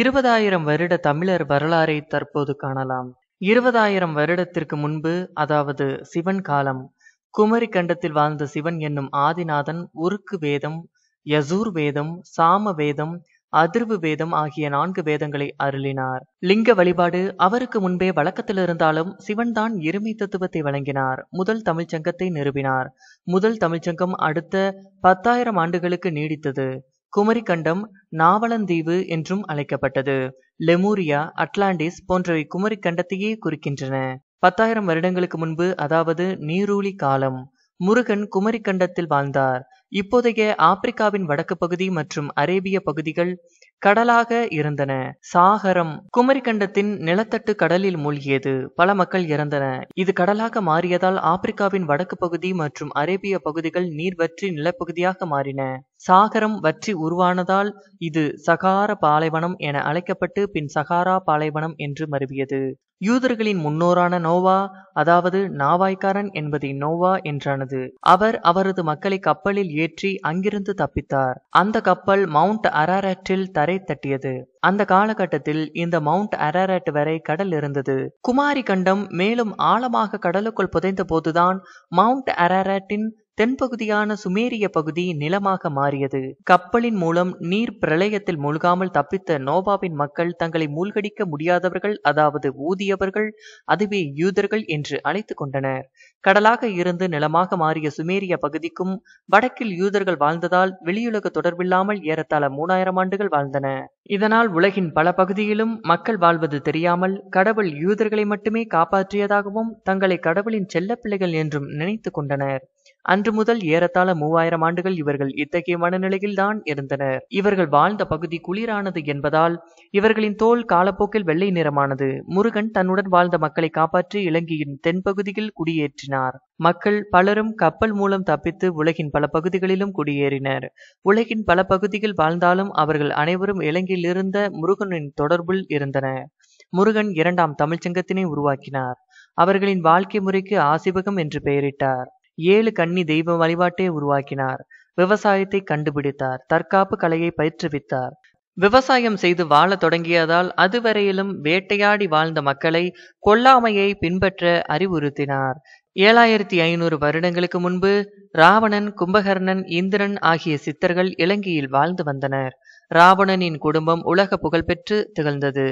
இருபதாயிரம் வருட தமிழர் வரலாறை தற்போது காணலாம் இருபதாயிரம் வருடத்திற்கு முன்பு அதாவது சிவன் காலம் குமரி கண்டத்தில் வாழ்ந்த சிவன் என்னும் ஆதிநாதன் உருக்கு வேதம் யசூர் வேதம் சாம வேதம் அதிர்வு வேதம் ஆகிய நான்கு வேதங்களை அருளினார் லிங்க வழிபாடு அவருக்கு முன்பே வழக்கத்தில் இருந்தாலும் சிவன் தான் இருமை தத்துவத்தை வழங்கினார் முதல் தமிழ்ச்சங்கத்தை நிறுவினார் முதல் தமிழ்ச்சங்கம் அடுத்த பத்தாயிரம் ஆண்டுகளுக்கு நீடித்தது குமரிக்கண்டம் நாவலந்தீவு என்றும் அழைக்கப்பட்டது லெமூரியா அட்லாண்டிஸ் போன்றவை குமரிக்கண்டத்தையே குறிக்கின்றன பத்தாயிரம் வருடங்களுக்கு முன்பு அதாவது நீரூழி காலம் முருகன் குமரிக்கண்டத்தில் வாழ்ந்தார் இப்போதைய ஆப்பிரிக்காவின் வடக்கு பகுதி மற்றும் அரேபிய பகுதிகள் கடலாக இருந்தன சாகரம் குமரிக்கண்டத்தின் நிலத்தட்டு கடலில் மூழ்கியது பல மக்கள் இறந்தன இது கடலாக மாறியதால் ஆப்பிரிக்காவின் வடக்கு பகுதி மற்றும் அரேபிய பகுதிகள் நீர் வற்றி நிலப்பகுதியாக மாறின சாகரம் வற்றி உருவானதால் இது சகார பாலைவனம் என அழைக்கப்பட்டு பின் சகாரா பாலைவனம் என்று மருவியது யூதர்களின் முன்னோரான நோவா அதாவது நாவாய்க்காரன் என்பதை நோவா என்றானது அவர் அவரது மக்களை கப்பலில் ஏற்றி அங்கிருந்து தப்பித்தார் அந்த கப்பல் மவுண்ட் அராரட்டில் தரை தட்டியது அந்த காலகட்டத்தில் இந்த மவுண்ட் அராரட் வரை கடல் இருந்தது குமாரி கண்டம் மேலும் ஆழமாக கடலுக்குள் புதைந்த போதுதான் மவுண்ட் அராரட்டின் தென்பகுதியான சுமேரிய பகுதி நிலமாக மாறியது கப்பலின் மூலம் நீர் பிரளயத்தில் மூழ்காமல் தப்பித்த நோபாவின் மக்கள் தங்களை மூழ்கடிக்க முடியாதவர்கள் அதாவது ஊதியவர்கள் அதுவே யூதர்கள் என்று அழைத்து கொண்டனர் கடலாக இருந்து நிலமாக மாறிய சுமேரிய பகுதிக்கும் வடக்கில் யூதர்கள் வாழ்ந்ததால் வெளியுலக தொடர்பில்லாமல் ஏறத்தாழ மூணாயிரம் ஆண்டுகள் வாழ்ந்தன இதனால் உலகின் பல பகுதியிலும் மக்கள் வாழ்வது தெரியாமல் கடவுள் யூதர்களை மட்டுமே காப்பாற்றியதாகவும் தங்களை கடவுளின் செல்லப்பிள்ளைகள் என்றும் நினைத்து கொண்டனர் அன்று முதல் ஏறத்தாழ மூவாயிரம் ஆண்டுகள் இவர்கள் இத்தகைய மனநிலையில்தான் இருந்தனர் இவர்கள் வாழ்ந்த பகுதி குளிரானது என்பதால் இவர்களின் தோல் காலப்போக்கில் வெள்ளை நிறமானது முருகன் தன்னுடன் வாழ்ந்த மக்களை காப்பாற்றி இலங்கையின் தென்பகுதியில் குடியேற்றினார் மக்கள் பலரும் கப்பல் மூலம் தப்பித்து உலகின் பல பகுதிகளிலும் குடியேறினர் உலகின் பல பகுதிகள் வாழ்ந்தாலும் அவர்கள் அனைவரும் இலங்கையிலிருந்த முருகனின் தொடர்பில் இருந்தனர் முருகன் இரண்டாம் தமிழ்ச்சங்கத்தினை உருவாக்கினார் அவர்களின் வாழ்க்கை முறைக்கு ஆசிபகம் என்று பெயரிட்டார் ஏழு கன்னி தெய்வ வழிபாட்டை உருவாக்கினார் விவசாயத்தை கண்டுபிடித்தார் தற்காப்பு கலையை பயிற்றுவித்தார் விவசாயம் செய்து வாழ தொடங்கியதால் அதுவரையிலும் வேட்டையாடி வாழ்ந்த மக்களை கொல்லாமையை பின்பற்ற அறிவுறுத்தினார் ஏழாயிரத்தி ஐநூறு வருடங்களுக்கு முன்பு ராவணன் கும்பகர்ணன் இந்திரன் ஆகிய சித்தர்கள் இலங்கையில் வாழ்ந்து வந்தனர் ராவணனின் குடும்பம் உலக புகழ்பெற்று திகழ்ந்தது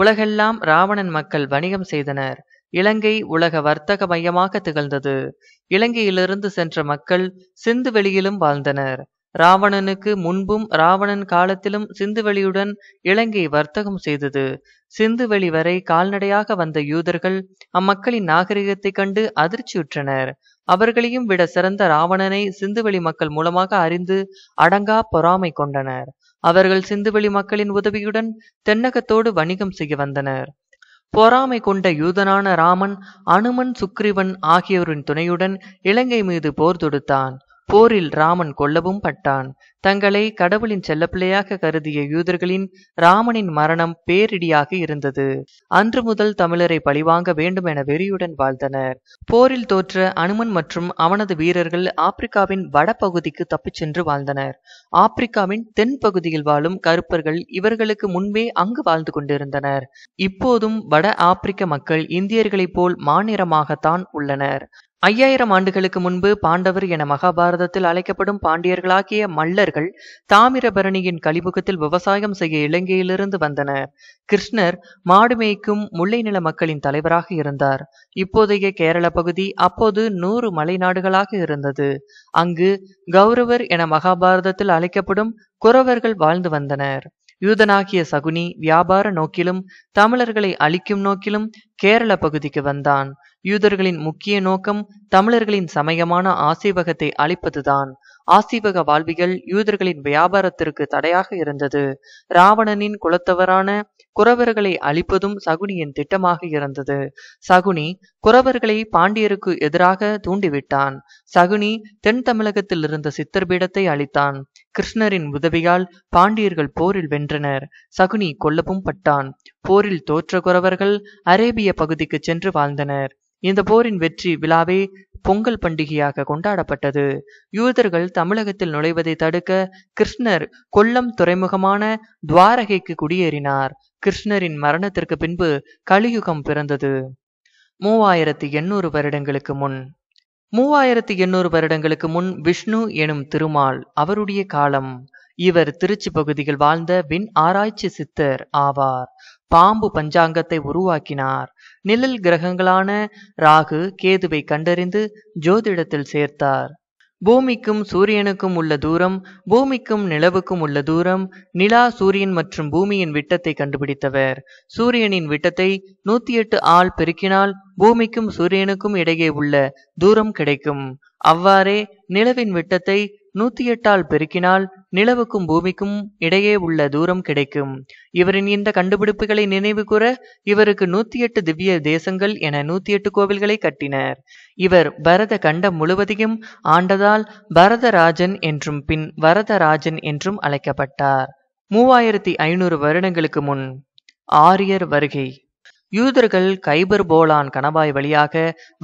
உலகெல்லாம் ராவணன் மக்கள் வணிகம் செய்தனர் இலங்கை உலக வர்த்தக மையமாக திகழ்ந்தது இலங்கையிலிருந்து சென்ற மக்கள் சிந்து வெளியிலும் வாழ்ந்தனர் ராவணனுக்கு முன்பும் ராவணன் காலத்திலும் சிந்துவெளியுடன் இலங்கை வர்த்தகம் செய்தது சிந்துவெளி வரை கால்நடையாக வந்த யூதர்கள் அம்மக்களின் நாகரிகத்தைக் கண்டு அதிர்ச்சியுற்றனர் அவர்களையும் விட சிறந்த ராவணனை சிந்துவெளி மக்கள் மூலமாக அறிந்து அடங்கா பொறாமை கொண்டனர் அவர்கள் சிந்துவெளி மக்களின் உதவியுடன் தென்னகத்தோடு வணிகம் செய்ய வந்தனர் பொறாமை கொண்ட யூதனான ராமன் அனுமன் சுக்ரிவன் ஆகியோரின் துணையுடன் இலங்கை மீது போர் தொடுத்தான் போரில் ராமன் கொல்லவும் பட்டான் தங்களை கடவுளின் செல்லப்பிள்ளையாக கருதிய யூதர்களின் ராமனின் மரணம் பேரிடியாக இருந்தது அன்று முதல் தமிழரை பழிவாங்க வேண்டும் என வெறியுடன் வாழ்ந்தனர் போரில் தோற்ற அனுமன் மற்றும் அவனது வீரர்கள் ஆப்பிரிக்காவின் வடபகுதிக்கு தப்பிச் சென்று வாழ்ந்தனர் ஆப்பிரிக்காவின் தென் பகுதியில் வாழும் கருப்பர்கள் இவர்களுக்கு முன்பே அங்கு வாழ்ந்து கொண்டிருந்தனர் இப்போதும் வட ஆப்பிரிக்க மக்கள் இந்தியர்களைப் போல் மாநிறமாகத்தான் உள்ளனர் ஐயாயிரம் ஆண்டுகளுக்கு முன்பு பாண்டவர் என மகாபாரதத்தில் அழைக்கப்படும் பாண்டியர்களாகிய மல்லர்கள் தாமிரபரணியின் கலிமுகத்தில் விவசாயம் செய்ய இலங்கையிலிருந்து வந்தனர் கிருஷ்ணர் மாடுமேய்க்கும் முல்லை நில மக்களின் தலைவராக இருந்தார் இப்போதைய கேரள பகுதி அப்போது நூறு மலை நாடுகளாக இருந்தது அங்கு கௌரவர் என மகாபாரதத்தில் அழைக்கப்படும் குறவர்கள் வாழ்ந்து வந்தனர் யூதனாகிய சகுனி வியாபார நோக்கிலும் தமிழர்களை அழிக்கும் நோக்கிலும் கேரள பகுதிக்கு வந்தான் யூதர்களின் முக்கிய நோக்கம் தமிழர்களின் சமயமான ஆசீவகத்தை அழிப்பதுதான் ஆசீவக வாழ்விகள் யூதர்களின் வியாபாரத்திற்கு தடையாக இருந்தது ராவணனின் குலத்தவரான குறவர்களை அழிப்பதும் சகுனியின் திட்டமாக இருந்தது சகுனி குறவர்களை பாண்டியருக்கு எதிராக தூண்டிவிட்டான் சகுனி தென் தமிழகத்தில் இருந்த சித்தர் பீடத்தை அழித்தான் கிருஷ்ணரின் உதவியால் பாண்டியர்கள் போரில் வென்றனர் சகுனி கொல்லவும் பட்டான் போரில் தோற்ற குறவர்கள் அரேபிய பகுதிக்கு சென்று வாழ்ந்தனர் இந்த போரின் வெற்றி விழாவே பொங்கல் பண்டிகையாக கொண்டாடப்பட்டது யூதர்கள் தமிழகத்தில் நுழைவதை தடுக்க கிருஷ்ணர் கொல்லம் துறைமுகமான துவாரகைக்கு குடியேறினார் கிருஷ்ணரின் மரணத்திற்கு பின்பு கலியுகம் பிறந்தது மூவாயிரத்தி எண்ணூறு வருடங்களுக்கு முன் மூவாயிரத்தி எண்ணூறு வருடங்களுக்கு முன் விஷ்ணு எனும் திருமால் அவருடைய காலம் இவர் திருச்சி பகுதியில் வாழ்ந்த விண் ஆராய்ச்சி சித்தர் ஆவார் பாம்பு பஞ்சாங்கத்தை உருவாக்கினார் நிழல் கிரகங்களான ராகு கேதுவை கண்டறிந்து ஜோதிடத்தில் சேர்த்தார் பூமிக்கும் சூரியனுக்கும் உள்ள தூரம் பூமிக்கும் நிலவுக்கும் உள்ள தூரம் நிலா சூரியன் மற்றும் பூமியின் விட்டத்தை கண்டுபிடித்தவர் சூரியனின் விட்டத்தை நூத்தி எட்டு ஆள் பெருக்கினால் பூமிக்கும் சூரியனுக்கும் இடையே உள்ள தூரம் கிடைக்கும் அவ்வாறே நிலவின் விட்டத்தை நூத்தி எட்டால் பெருக்கினால் நிலவுக்கும் பூமிக்கும் இடையே உள்ள தூரம் கிடைக்கும் இவரின் இந்த கண்டுபிடிப்புகளை நினைவு கூற இவருக்கு நூத்தி எட்டு திவ்ய தேசங்கள் என நூத்தி எட்டு கோவில்களை கட்டினர் இவர் பரத கண்டம் முழுவதையும் ஆண்டதால் பரதராஜன் என்றும் பின் வரதராஜன் என்றும் அழைக்கப்பட்டார் மூவாயிரத்தி ஐநூறு வருடங்களுக்கு முன் ஆரியர் வருகை யூதர்கள் கைபர் போலான் கணவாய் வழியாக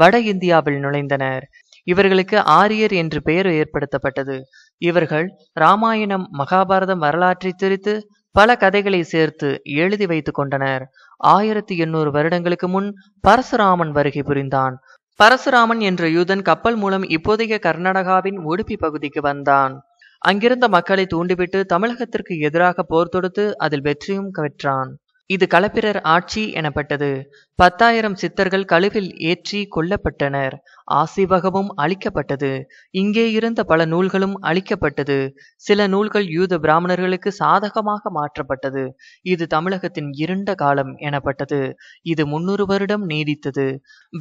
வட இந்தியாவில் நுழைந்தனர் இவர்களுக்கு ஆரியர் என்று பெயர் ஏற்படுத்தப்பட்டது இவர்கள் ராமாயணம் மகாபாரதம் வரலாற்றை திரித்து பல கதைகளை சேர்த்து எழுதி வைத்துக் கொண்டனர் ஆயிரத்தி எண்ணூறு வருடங்களுக்கு முன் பரசுராமன் வருகை புரிந்தான் பரசுராமன் என்ற யூதன் கப்பல் மூலம் இப்போதைய கர்நாடகாவின் உடுப்பி பகுதிக்கு வந்தான் அங்கிருந்த மக்களை தூண்டிவிட்டு தமிழகத்திற்கு எதிராக போர் தொடுத்து அதில் வெற்றியும் பெற்றான் இது களப்பிரர் ஆட்சி எனப்பட்டது பத்தாயிரம் சித்தர்கள் கழுவில் ஏற்றி கொல்லப்பட்டனர் ஆசிவகமும் அழிக்கப்பட்டது இங்கே இருந்த பல நூல்களும் அழிக்கப்பட்டது சில நூல்கள் யூத பிராமணர்களுக்கு சாதகமாக மாற்றப்பட்டது இது தமிழகத்தின் இருண்ட காலம் எனப்பட்டது இது முன்னூறு வருடம் நீடித்தது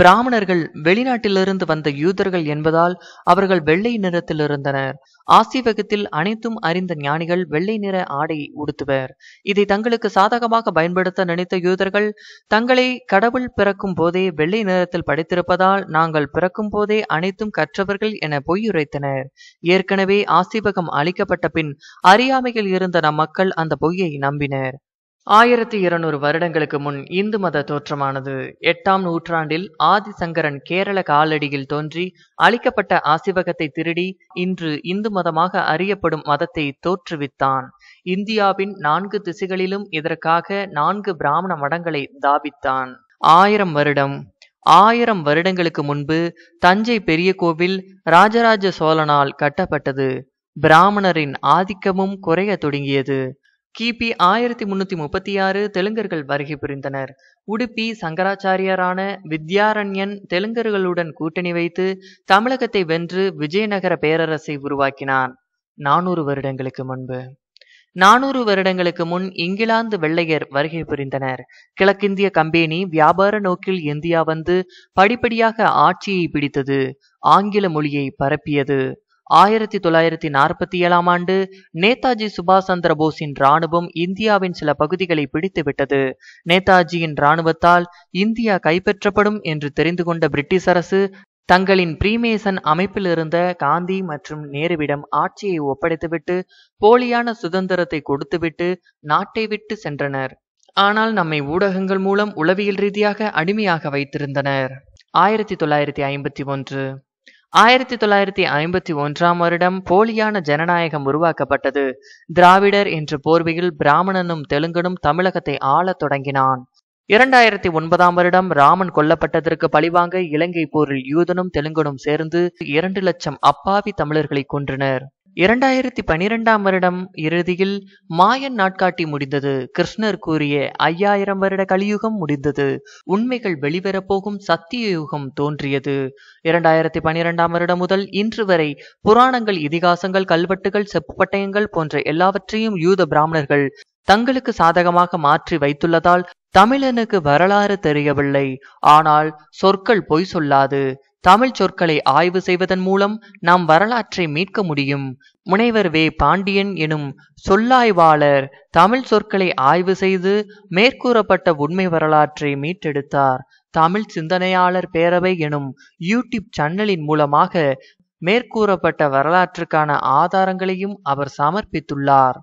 பிராமணர்கள் வெளிநாட்டிலிருந்து வந்த யூதர்கள் என்பதால் அவர்கள் வெள்ளை நிறத்தில் இருந்தனர் ஆசிவகத்தில் அனைத்தும் அறிந்த ஞானிகள் வெள்ளை நிற ஆடை உடுத்துவர் இதை தங்களுக்கு சாதகமாக பயன்படுத்த நினைத்த யூதர்கள் தங்களை கடவுள் பிறக்கும் போதே வெள்ளை நிறத்தில் படைத்திருப்பதால் நாங்கள் பிறக்கும் போதே அனைத்தும் கற்றவர்கள் என பொய்யுரைத்தனர் ஏற்கனவே ஆசிவகம் அளிக்கப்பட்ட பின் அறியாமையில் இருந்த நம் மக்கள் அந்த பொய்யை நம்பினர் ஆயிரத்தி இருநூறு வருடங்களுக்கு முன் இந்து மத தோற்றமானது எட்டாம் நூற்றாண்டில் ஆதிசங்கரன் கேரள காலடியில் தோன்றி அளிக்கப்பட்ட ஆசிவகத்தை திருடி இன்று இந்து மதமாக அறியப்படும் மதத்தை தோற்றுவித்தான் இந்தியாவின் நான்கு திசைகளிலும் இதற்காக நான்கு பிராமண மடங்களை தாபித்தான் ஆயிரம் வருடம் ஆயிரம் வருடங்களுக்கு முன்பு தஞ்சை பெரிய கோவில் ராஜராஜ சோழனால் கட்டப்பட்டது பிராமணரின் ஆதிக்கமும் குறைய தொடங்கியது கிபி ஆயிரத்தி முன்னூத்தி முப்பத்தி ஆறு தெலுங்கர்கள் வருகை புரிந்தனர் உடுப்பி சங்கராச்சாரியரான வித்யாரண்யன் தெலுங்கர்களுடன் கூட்டணி வைத்து தமிழகத்தை வென்று விஜயநகர பேரரசை உருவாக்கினான் நானூறு வருடங்களுக்கு முன்பு நானூறு வருடங்களுக்கு முன் இங்கிலாந்து வெள்ளையர் வருகை புரிந்தனர் கிழக்கிந்திய கம்பெனி வியாபார நோக்கில் இந்தியா வந்து படிப்படியாக ஆட்சியை பிடித்தது ஆங்கில மொழியை பரப்பியது ஆயிரத்தி தொள்ளாயிரத்தி நாற்பத்தி ஏழாம் ஆண்டு நேதாஜி சுபாஷ் சந்திர போஸின் ராணுவம் இந்தியாவின் சில பகுதிகளை பிடித்துவிட்டது நேதாஜியின் ராணுவத்தால் இந்தியா கைப்பற்றப்படும் என்று தெரிந்து கொண்ட பிரிட்டிஷ் அரசு தங்களின் பிரீமேசன் அமைப்பில் இருந்த காந்தி மற்றும் நேருவிடம் ஆட்சியை ஒப்படைத்துவிட்டு போலியான சுதந்திரத்தை கொடுத்துவிட்டு நாட்டை விட்டு சென்றனர் ஆனால் நம்மை ஊடகங்கள் மூலம் உளவியல் ரீதியாக அடிமையாக வைத்திருந்தனர் ஆயிரத்தி தொள்ளாயிரத்தி ஐம்பத்தி ஒன்று ஆயிரத்தி தொள்ளாயிரத்தி ஐம்பத்தி ஒன்றாம் வருடம் போலியான ஜனநாயகம் உருவாக்கப்பட்டது திராவிடர் என்ற போர்வையில் பிராமணனும் தெலுங்கனும் தமிழகத்தை ஆளத் தொடங்கினான் இரண்டாயிரத்தி ஒன்பதாம் வருடம் ராமன் கொல்லப்பட்டதற்கு பழிவாங்க இலங்கை போரில் யூதனும் தெலுங்கனும் சேர்ந்து இரண்டு லட்சம் அப்பாவி தமிழர்களை கொன்றனர் இரண்டாயிரத்தி பனிரெண்டாம் வருடம் இறுதியில் மாயன் நாட்காட்டி முடிந்தது கிருஷ்ணர் கூறிய ஐயாயிரம் வருட கலியுகம் முடிந்தது உண்மைகள் வெளிவரப்போகும் சத்திய யுகம் தோன்றியது இரண்டாயிரத்தி பனிரெண்டாம் வருடம் முதல் இன்று வரை புராணங்கள் இதிகாசங்கள் கல்வெட்டுகள் செப்பு பட்டயங்கள் போன்ற எல்லாவற்றையும் யூத பிராமணர்கள் தங்களுக்கு சாதகமாக மாற்றி வைத்துள்ளதால் தமிழனுக்கு வரலாறு தெரியவில்லை ஆனால் சொற்கள் பொய் சொல்லாது தமிழ் சொற்களை ஆய்வு செய்வதன் மூலம் நாம் வரலாற்றை மீட்க முடியும் முனைவர் வே பாண்டியன் எனும் சொல்லாய்வாளர் தமிழ் சொற்களை ஆய்வு செய்து மேற்கூறப்பட்ட உண்மை வரலாற்றை மீட்டெடுத்தார் தமிழ் சிந்தனையாளர் பேரவை எனும் யூடியூப் சேனலின் மூலமாக மேற்கூறப்பட்ட வரலாற்றுக்கான ஆதாரங்களையும் அவர் சமர்ப்பித்துள்ளார்